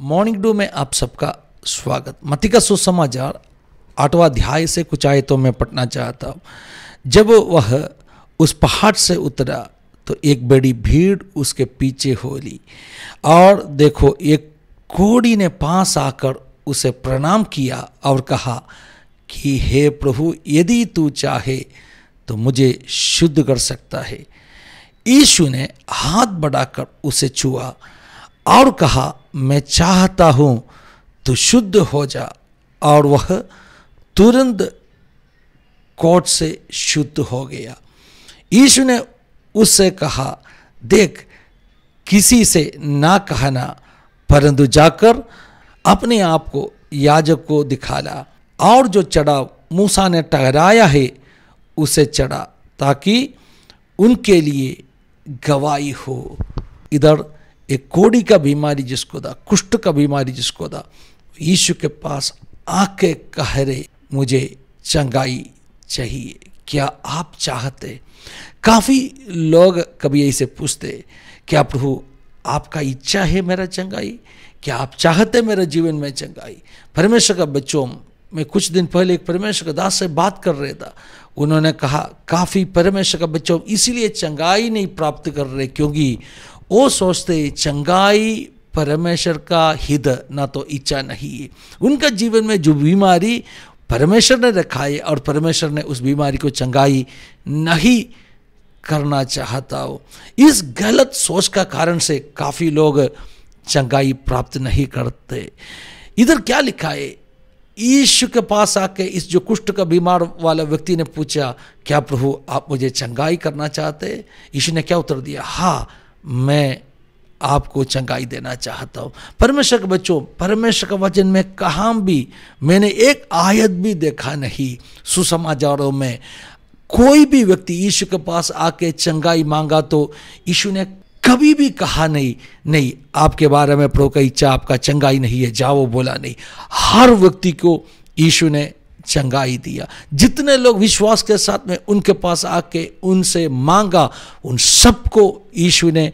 morning do में आप सबका स्वागत मतिका सुसमाचार आठवा अध्याय से कुछ आयतों में पढ़ना चाहता हूँ जब वह उस पहाड़ से उतरा तो एक बड़ी भीड़ उसके पीछे हो ली और देखो एक कोड़ी ने पास आकर उसे प्रणाम किया और कहा कि हे प्रभु यदि तू चाहे तो मुझे शुद्ध कर सकता है यीशु ने हाथ बढ़ाकर उसे छुआ और कहा मैं चाहता हूँ तू शुद्ध हो जा और वह तुरंत कोट से शुद्ध हो गया यीशु ने उससे कहा देख किसी से ना कहना परंतु जाकर अपने आप को याजक को दिखाला और जो चढ़ाव मूसा ने टहराया है उसे चढ़ा ताकि उनके लिए गवाही हो इधर एक कोड़ी का बीमारी जिसको था कुष्ठ का बीमारी जिसको था यीशु के पास आके कह रहे मुझे चंगाई चाहिए क्या आप चाहते काफ़ी लोग कभी ऐसे पूछते क्या प्रभु आपका इच्छा है मेरा चंगाई क्या आप चाहते मेरा जीवन में चंगाई परमेश्वर का बच्चों मैं कुछ दिन पहले एक परमेश्वर का दास से बात कर रहे था उन्होंने कहा काफ़ी परमेश्वर का बच्चों इसीलिए चंगाई नहीं प्राप्त कर रहे क्योंकि वो सोचते चंगाई परमेश्वर का हिद ना तो इच्छा नहीं है उनका जीवन में जो बीमारी परमेश्वर ने रखा है और परमेश्वर ने उस बीमारी को चंगाई नहीं करना चाहता हो इस गलत सोच का कारण से काफ़ी लोग चंगाई प्राप्त नहीं करते इधर क्या लिखा है ईश्व के पास आके इस जो कुष्ठ का बीमार वाला व्यक्ति ने पूछा क्या प्रभु आप मुझे चंगाई करना चाहते ईश्व ने क्या उत्तर दिया हाँ मैं आपको चंगाई देना चाहता हूँ परमेश्वर के बच्चों परमेश्वर के वचन में कहाँ भी मैंने एक आयत भी देखा नहीं सुसमाचारों में कोई भी व्यक्ति यीशु के पास आके चंगाई मांगा तो यीशु ने कभी भी कहा नहीं नहीं आपके बारे में प्रो का इच्छा आपका चंगाई नहीं है जाओ बोला नहीं हर व्यक्ति को यीशु ने चंगाई दिया जितने लोग विश्वास के साथ में उनके पास आके उनसे मांगा उन सबको यीशु ने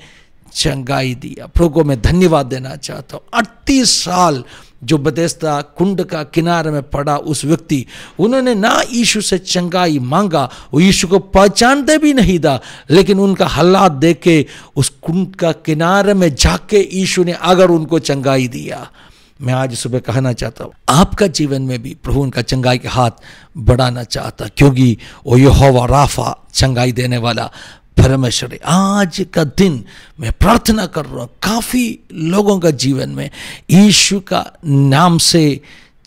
चंगाई दिया प्रभु को मैं धन्यवाद देना चाहता हूँ अड़तीस साल जो बदेस्ता कुंड का किनारे में पड़ा उस व्यक्ति उन्होंने ना यीशु से चंगाई मांगा वो यीशु को पहचानते भी नहीं था लेकिन उनका हालात देख के उस कुंड का किनारे में जाके यीशु ने अगर उनको चंगाई दिया मैं आज सुबह कहना चाहता हूँ आपका जीवन में भी प्रभु उनका चंगाई के हाथ बढ़ाना चाहता क्योंकि वो यहोवा राफा चंगाई देने वाला परमेश्वर है आज का दिन मैं प्रार्थना कर रहा हूँ काफ़ी लोगों का जीवन में यीशु का नाम से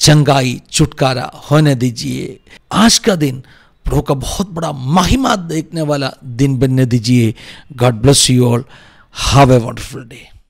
चंगाई छुटकारा होने दीजिए आज का दिन प्रभु का बहुत बड़ा महिमा देखने वाला दिन बनने दीजिए God bless you all have a wonderful day